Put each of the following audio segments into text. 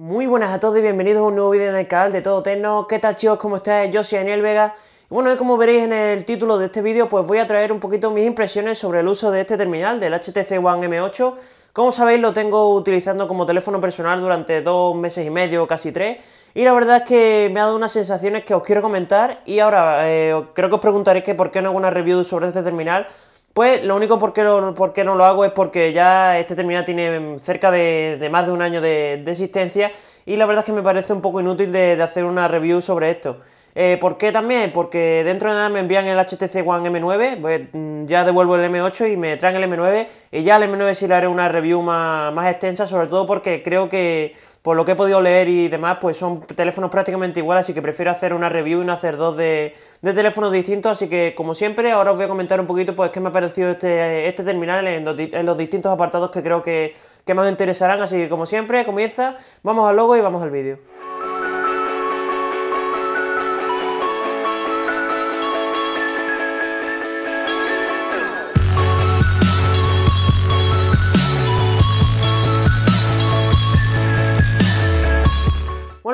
Muy buenas a todos y bienvenidos a un nuevo vídeo en el canal de Todo Tecno. ¿Qué tal chicos? ¿Cómo estáis? Yo soy Daniel Vega. Y bueno, como veréis en el título de este vídeo, pues voy a traer un poquito mis impresiones sobre el uso de este terminal, del HTC One M8. Como sabéis, lo tengo utilizando como teléfono personal durante dos meses y medio, casi tres. Y la verdad es que me ha dado unas sensaciones que os quiero comentar. Y ahora eh, creo que os preguntaréis que por qué no hago una review sobre este terminal pues lo único por qué, por no lo hago es porque ya este terminal tiene cerca de, más de un año de, existencia y la verdad es que me parece un poco inútil de hacer una review sobre esto. Eh, ¿Por qué también? Porque dentro de nada me envían el HTC One M9, pues mm, ya devuelvo el M8 y me traen el M9 y ya el M9 sí le haré una review más, extensa, sobre todo porque creo que por lo que he podido leer y demás, pues son teléfonos prácticamente iguales, así que prefiero hacer una review y no hacer dos de, teléfonos distintos, así que como siempre, ahora os voy a comentar un poquito pues qué me ha parecido este, este terminal en los, distintos apartados que creo que, que más interesarán, así que como siempre, comienza, vamos al logo y vamos al vídeo.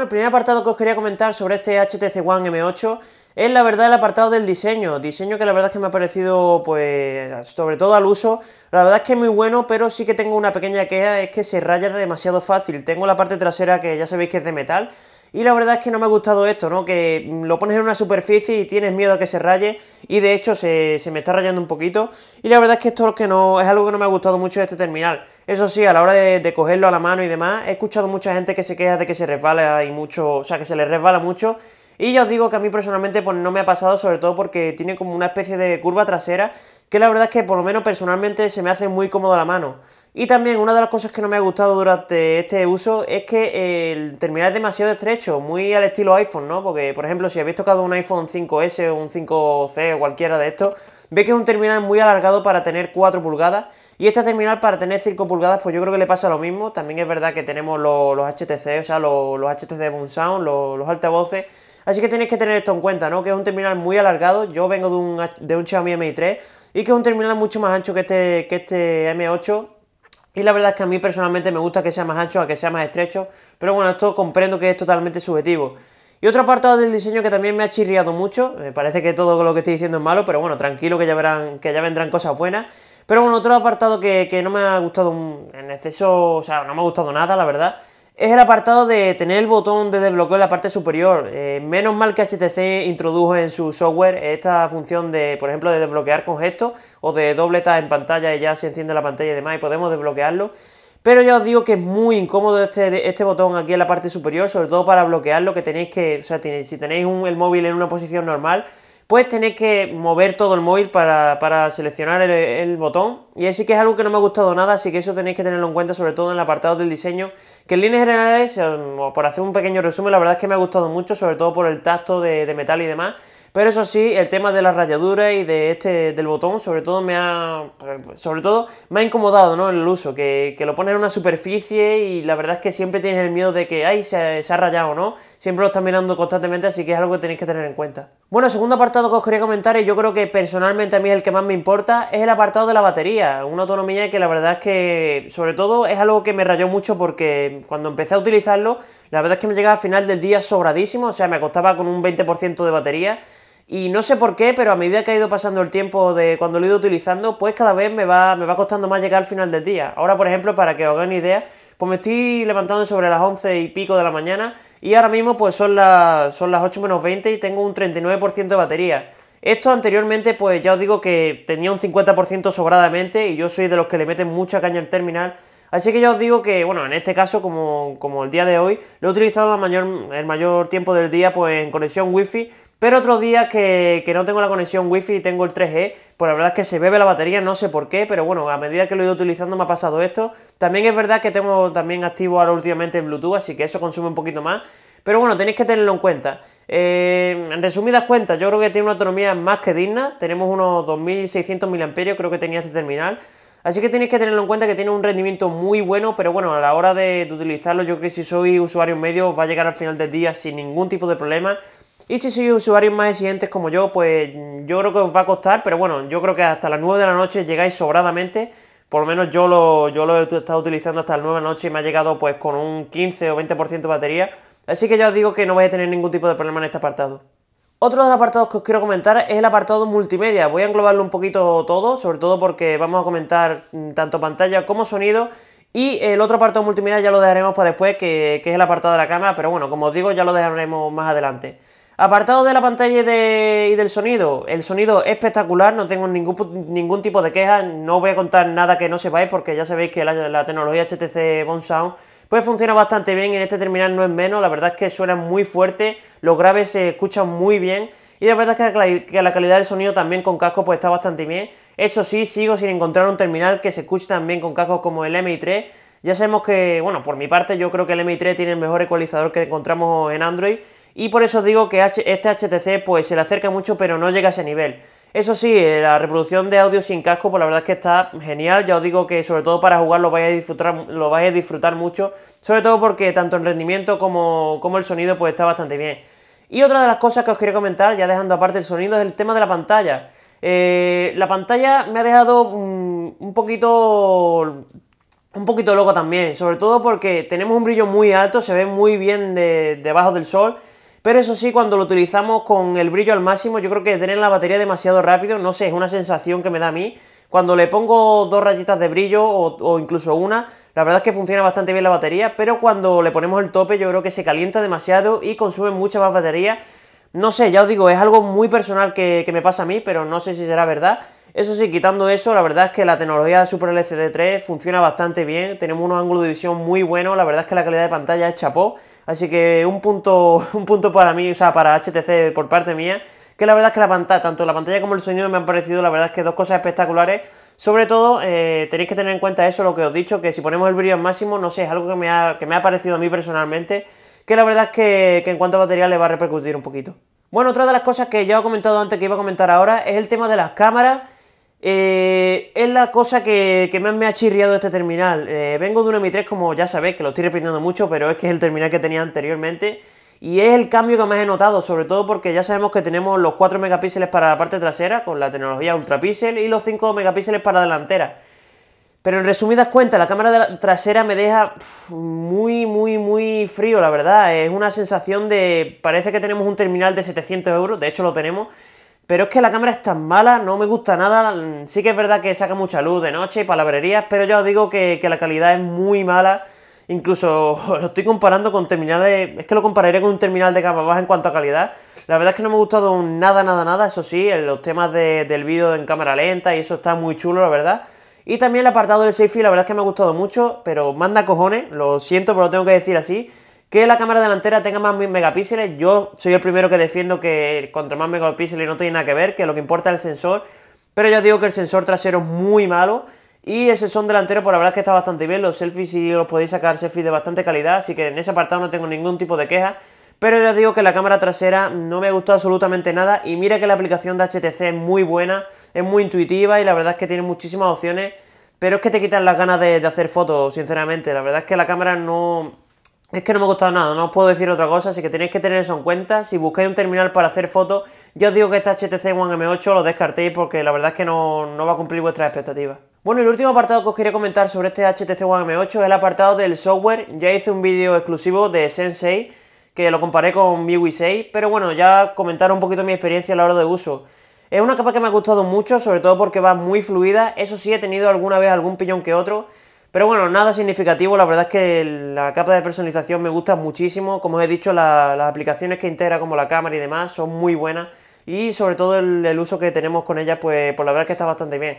el primer apartado que os quería comentar sobre este HTC One M8 es la verdad el apartado del diseño, diseño que la verdad es que me ha parecido, pues, sobre todo al uso, la verdad es que es muy bueno, pero sí que tengo una pequeña queja, es que se raya demasiado fácil, tengo la parte trasera que ya sabéis que es de metal, y la verdad es que no me ha gustado esto, ¿no? Que lo pones en una superficie y tienes miedo a que se raye. Y de hecho se, se me está rayando un poquito. Y la verdad es que esto es, que no, es algo que no me ha gustado mucho de este terminal. Eso sí, a la hora de, de, cogerlo a la mano y demás, he escuchado mucha gente que se queja de que se resbala y mucho, o sea, que se le resbala mucho. Y ya os digo que a mí personalmente pues no me ha pasado, sobre todo porque tiene como una especie de curva trasera, que la verdad es que por lo menos personalmente se me hace muy cómodo la mano. Y también una de las cosas que no me ha gustado durante este uso es que el terminal es demasiado estrecho, muy al estilo iPhone, ¿no? Porque, por ejemplo, si habéis tocado un iPhone 5S o un 5C o cualquiera de estos, ve que es un terminal muy alargado para tener 4 pulgadas y este terminal para tener 5 pulgadas pues yo creo que le pasa lo mismo, también es verdad que tenemos los, HTC, o sea los, los HTC Boom Sound, los altavoces Así que tenéis que tener esto en cuenta, ¿no? Que es un terminal muy alargado. Yo vengo de un, de un Xiaomi Mi 3 y que es un terminal mucho más ancho que este, que este M8. Y la verdad es que a mí personalmente me gusta que sea más ancho a que sea más estrecho. Pero bueno, esto comprendo que es totalmente subjetivo. Y otro apartado del diseño que también me ha chirriado mucho, me parece que todo lo que estoy diciendo es malo, pero bueno, tranquilo que ya verán, que ya vendrán cosas buenas. Pero bueno, otro apartado que, que no me ha gustado en exceso, o sea, no me ha gustado nada, la verdad, es el apartado de tener el botón de desbloqueo en la parte superior. Eh, menos mal que HTC introdujo en su software esta función de, por ejemplo, de desbloquear con gestos o de doble en pantalla y ya se enciende la pantalla y demás y podemos desbloquearlo. Pero ya os digo que es muy incómodo este, este botón aquí en la parte superior, sobre todo para bloquearlo, que tenéis que, o sea, si tenéis el móvil en una posición normal, pues tener que mover todo el móvil para, seleccionar el, botón. Y así que es algo que no me ha gustado nada, así que eso tenéis que tenerlo en cuenta, sobre todo en el apartado del diseño, que en líneas generales, eh, por hacer un pequeño resumen, la verdad es que me ha gustado mucho, sobre todo por el tacto de, metal y demás. Pero eso sí, el tema de las rayaduras y de este del botón, sobre todo me ha. Sobre todo me ha incomodado, ¿no? El uso, que, lo pones en una superficie y la verdad es que siempre tienes el miedo de que ay se, se ha rayado, ¿no? Siempre lo estás mirando constantemente, así que es algo que tenéis que tener en cuenta. Bueno, segundo apartado que os quería comentar, y yo creo que personalmente a mí es el que más me importa, es el apartado de la batería. Una autonomía que la verdad es que, sobre todo, es algo que me rayó mucho porque cuando empecé a utilizarlo, la verdad es que me llegaba al final del día sobradísimo, o sea, me acostaba con un 20% de batería. Y no sé por qué, pero a medida que ha ido pasando el tiempo de cuando lo he ido utilizando, pues cada vez me va, me va costando más llegar al final del día. Ahora, por ejemplo, para que os hagáis una idea, pues me estoy levantando sobre las 11 y pico de la mañana y ahora mismo pues son las, son las 8 menos 20 y tengo un 39% de batería. Esto anteriormente pues ya os digo que tenía un 50% sobradamente y yo soy de los que le meten mucha caña al terminal. Así que ya os digo que, bueno, en este caso, como, el día de hoy, lo he utilizado el mayor tiempo del día pues en conexión wifi pero otros días que, no tengo la conexión wifi y tengo el 3G, e, pues la verdad es que se bebe la batería, no sé por qué, pero bueno, a medida que lo he ido utilizando me ha pasado esto. También es verdad que tengo también activo ahora últimamente el Bluetooth, así que eso consume un poquito más. Pero bueno, tenéis que tenerlo en cuenta. Eh, en resumidas cuentas, yo creo que tiene una autonomía más que digna. Tenemos unos 2.600 mAh, creo que tenía este terminal. Así que tenéis que tenerlo en cuenta que tiene un rendimiento muy bueno, pero bueno, a la hora de, utilizarlo, yo creo que si soy usuario medio va a llegar al final del día sin ningún tipo de problema. Y si sois usuarios más exigentes como yo, pues yo creo que os va a costar, pero bueno, yo creo que hasta las 9 de la noche llegáis sobradamente. Por lo menos yo lo, yo lo he estado utilizando hasta las 9 de la noche y me ha llegado pues con un 15 o 20% de batería. Así que ya os digo que no vais a tener ningún tipo de problema en este apartado. Otro de los apartados que os quiero comentar es el apartado multimedia. Voy a englobarlo un poquito todo, sobre todo porque vamos a comentar mm, tanto pantalla como sonido. Y el otro apartado multimedia ya lo dejaremos para después, que, que es el apartado de la cama, pero bueno, como os digo, ya lo dejaremos más adelante. Apartado de la pantalla y, del sonido, el sonido es espectacular, no tengo ningún, ningún tipo de queja, no voy a contar nada que no sepáis porque ya sabéis que la, tecnología HTC Bone Sound pues funciona bastante bien en este terminal no es menos, la verdad es que suena muy fuerte, los graves se escuchan muy bien y la verdad es que la, calidad del sonido también con casco pues está bastante bien, eso sí, sigo sin encontrar un terminal que se escuche tan bien con casco como el MI3, ya sabemos que, bueno, por mi parte yo creo que el MI3 tiene el mejor ecualizador que encontramos en Android, y por eso digo que este HTC pues se le acerca mucho pero no llega a ese nivel. Eso sí, eh, la reproducción de audio sin casco, pues la verdad es que está genial. Ya os digo que sobre todo para jugar lo vais a disfrutar, lo vais a disfrutar mucho. Sobre todo porque tanto el rendimiento como, el sonido pues está bastante bien. Y otra de las cosas que os quería comentar, ya dejando aparte el sonido, es el tema de la pantalla. Eh, la pantalla me ha dejado un poquito un poquito loco también, sobre todo porque tenemos un brillo muy alto, se ve muy bien debajo del sol pero eso sí, cuando lo utilizamos con el brillo al máximo, yo creo que tener la batería demasiado rápido, no sé, es una sensación que me da a mí. Cuando le pongo dos rayitas de brillo o, incluso una, la verdad es que funciona bastante bien la batería, pero cuando le ponemos el tope yo creo que se calienta demasiado y consume mucha más batería. No sé, ya os digo, es algo muy personal que, me pasa a mí, pero no sé si será verdad. Eso sí, quitando eso, la verdad es que la tecnología Super LCD 3 funciona bastante bien, tenemos unos ángulos de visión muy buenos, la verdad es que la calidad de pantalla es chapó. Así que un punto, un punto para mí, o sea, para HTC por parte mía, que la verdad es que la pantalla, tanto la pantalla como el sonido me han parecido, la verdad es que dos cosas espectaculares. Sobre todo, eh, tenéis que tener en cuenta eso, lo que os he dicho, que si ponemos el brillo al máximo, no sé, es algo que me ha, que parecido a mí personalmente, que la verdad es que, en cuanto a batería le va a repercutir un poquito. Bueno, otra de las cosas que ya he comentado antes que iba a comentar ahora es el tema de las cámaras. Eh, es la cosa que, más me ha chirriado este terminal. Eh, vengo de un Mi 3, como ya sabéis, que lo estoy repitiendo mucho, pero es que es el terminal que tenía anteriormente. Y es el cambio que más he notado, sobre todo porque ya sabemos que tenemos los 4 megapíxeles para la parte trasera con la tecnología ultrapíxel y los 5 megapíxeles para la delantera. Pero en resumidas cuentas, la cámara trasera me deja muy, muy, muy frío, la verdad. Es una sensación de... parece que tenemos un terminal de 700 euros, de hecho lo tenemos pero es que la cámara es tan mala, no me gusta nada. Mm, sí que es verdad que saca mucha luz de noche y palabrerías, pero ya os digo que, la calidad es muy mala. Incluso lo estoy comparando con terminales. Es que lo compararé con un terminal de capa baja en cuanto a calidad. La verdad es que no me ha gustado nada, nada, nada. Eso sí, los temas del vídeo en cámara lenta y eso está muy chulo, la verdad. Y también el apartado del selfie, la verdad es que me ha gustado mucho, pero manda cojones, lo siento, pero lo tengo que decir así. Que la cámara delantera tenga más megapíxeles, yo soy el primero que defiendo que contra más megapíxeles no tiene nada que ver, que lo que importa es el sensor, pero os digo que el sensor trasero es muy malo y el sensor delantero por pues, la verdad es que está bastante bien, los selfies sí os podéis sacar selfies de bastante calidad, así que en ese apartado no tengo ningún tipo de queja. Pero ya os digo que la cámara trasera no me ha absolutamente nada y mira que la aplicación de HTC es muy buena, es muy intuitiva y la verdad es que tiene muchísimas opciones, pero es que te quitan las ganas de hacer fotos, sinceramente. La verdad es que la cámara no, es que no me ha gustado nada, no os puedo decir otra cosa, así que tenéis que tener eso en cuenta. Si buscáis un terminal para hacer fotos, yo os digo que este HTC One M8 lo descartéis porque la verdad es que no, no va a cumplir vuestras expectativas. Bueno, el último apartado que os quería comentar sobre este HTC One M8 es el apartado del software. Ya hice un vídeo exclusivo de Sensei, que lo comparé con MIUI 6, pero bueno, ya comentar un poquito mi experiencia a la hora de uso. Es una capa que me ha gustado mucho, sobre todo porque va muy fluida. Eso sí, he tenido alguna vez algún pillón que otro, pero bueno, nada significativo, la verdad es que la capa de personalización me gusta muchísimo. Como os he dicho, las aplicaciones que integra como la cámara y demás son muy buenas y sobre todo el, uso que tenemos con ellas, pues, por pues la verdad es que está bastante bien.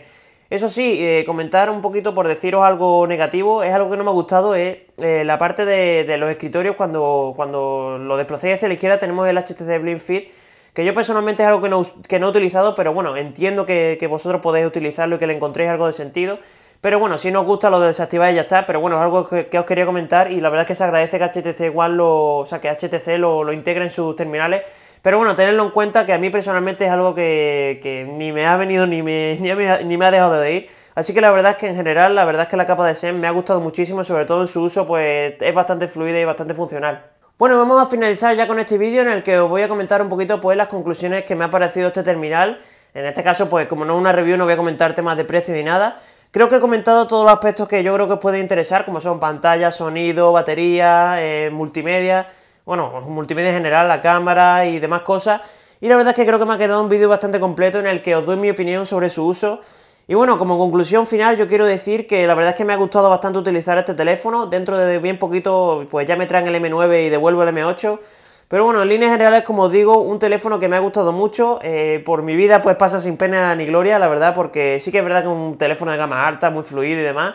Eso sí, eh, comentar un poquito por deciros algo negativo, es algo que no me ha gustado, es eh, la parte de, los escritorios cuando, cuando lo desplacéis hacia la izquierda tenemos el HTC Blink Fit, que yo personalmente es algo que no, he utilizado, pero bueno, entiendo que, que vosotros podéis utilizarlo y que le encontréis algo de sentido. Pero bueno, si no os gusta lo desactivar y ya está, pero bueno, es algo que, os quería comentar y la verdad es que se agradece que HTC igual lo, o sea, que HTC lo, lo integre en sus terminales. Pero bueno, tenerlo en cuenta que a mí personalmente es algo que, ni me ha venido ni me, ni me, ha, dejado de ir. Así que la verdad es que en general, la verdad es que la capa de SEM me ha gustado muchísimo, sobre todo en su uso, pues es bastante fluida y bastante funcional. Bueno, vamos a finalizar ya con este vídeo en el que os voy a comentar un poquito pues las conclusiones que me ha parecido este terminal. En este caso, pues como no es una review no voy a comentar temas de precio ni nada, Creo que he comentado todos los aspectos que yo creo que os pueden interesar, como son pantalla, sonido, batería, eh, multimedia, bueno, multimedia en general, la cámara y demás cosas. Y la verdad es que creo que me ha quedado un vídeo bastante completo en el que os doy mi opinión sobre su uso. Y bueno, como conclusión final yo quiero decir que la verdad es que me ha gustado bastante utilizar este teléfono. Dentro de bien poquito pues ya me traen el M9 y devuelvo el M8. Pero bueno, en líneas generales, como digo, un teléfono que me ha gustado mucho. Eh, por mi vida, pues pasa sin pena ni gloria, la verdad, porque sí que es verdad que es un teléfono de gama alta, muy fluido y demás.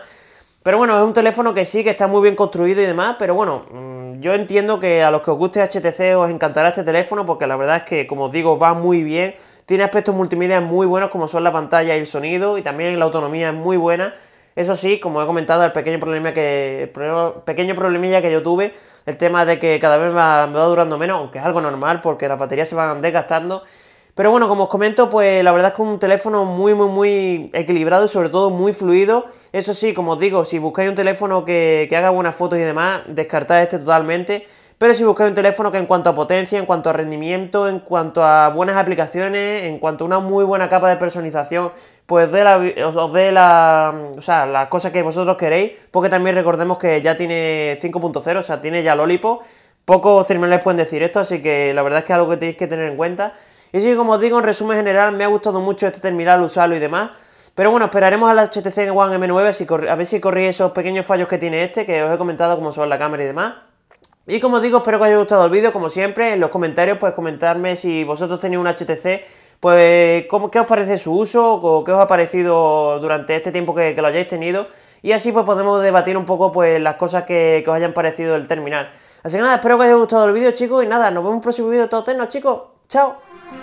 Pero bueno, es un teléfono que sí, que está muy bien construido y demás, pero bueno, mm, yo entiendo que a los que os guste HTC os encantará este teléfono porque la verdad es que, como os digo, va muy bien, tiene aspectos multimedia muy buenos como son la pantalla y el sonido y también la autonomía es muy buena. Eso sí, como he comentado, el pequeño problema que pequeño problemilla que yo tuve, el tema de que cada vez me va, durando menos, aunque es algo normal porque las baterías se van desgastando. Pero bueno, como os comento, pues la verdad es que es un teléfono muy, muy, muy equilibrado y sobre todo muy fluido. Eso sí, como os digo, si buscáis un teléfono que, que haga buenas fotos y demás, descartad este totalmente pero si buscáis un teléfono que en cuanto a potencia, en cuanto a rendimiento, en cuanto a buenas aplicaciones, en cuanto a una muy buena capa de personalización, pues de os, dé mm, las cosas que vosotros queréis, porque también recordemos que ya tiene 5.0, o sea, tiene ya Lollipop, pocos terminales pueden decir esto, así que la verdad es que es algo que tenéis que tener en cuenta. Y así como os digo, en resumen general, me ha gustado mucho este terminal, usarlo y demás. Pero bueno, esperaremos al HTC One M9 a ver si corrí esos pequeños fallos que tiene este, que os he comentado, como son la cámara y demás. Y como digo, espero que os haya gustado el vídeo, como siempre, en los comentarios pues comentarme si vosotros tenéis un HTC, pues ¿cómo, qué os parece su uso, o qué os ha parecido durante este tiempo que, lo hayáis tenido, y así pues podemos debatir un poco pues las cosas que, os hayan parecido el terminal. Así que nada, espero que os haya gustado el vídeo chicos, y nada, nos vemos en un próximo vídeo de todos chicos, chao.